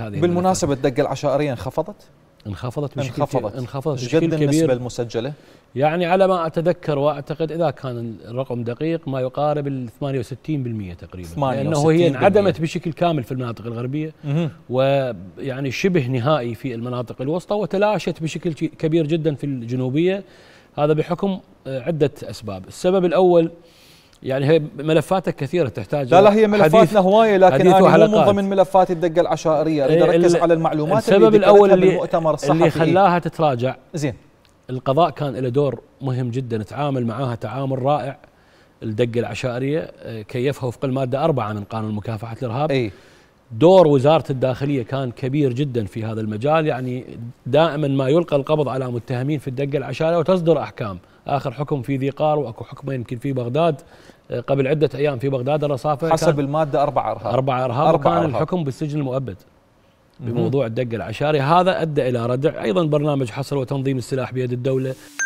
هذه بالمناسبه الدقه العشائريه انخفضت؟ انخفضت بشكل انخفضت انخفضت بشكل كبير النسبه المسجله؟ يعني على ما اتذكر واعتقد اذا كان الرقم دقيق ما يقارب ال 68% تقريبا 68 لانه هي انعدمت بشكل كامل في المناطق الغربيه ويعني شبه نهائي في المناطق الوسطى وتلاشت بشكل كبير جدا في الجنوبيه هذا بحكم آه، عده اسباب، السبب الاول يعني هي ملفاتك كثيره تحتاج لا لا هي ملفاتنا هوايه لكن انا مو من ضمن ملفات الدقه العشائريه اريد اركز إيه، على المعلومات السبب اللي الاول اللي بالمؤتمر الصحفي اللي خلاها تتراجع زين القضاء كان له دور مهم جدا تعامل معاها تعامل رائع الدقه العشائريه آه، كيفها وفق الماده أربعة من قانون مكافحه الارهاب أي دور وزارة الداخلية كان كبير جدا في هذا المجال يعني دائما ما يلقى القبض على متهمين في الدقة العشارة وتصدر أحكام آخر حكم في ذي قار وأكو حكمين يمكن في بغداد آه، قبل عدة أيام في بغداد الرصافة حسب المادة أربع أرهاب أربع أرهاب أربع وكان أرهاب. الحكم بالسجن المؤبد بموضوع الدقة العشاري هذا أدى إلى ردع أيضا برنامج حصر وتنظيم السلاح بيد الدولة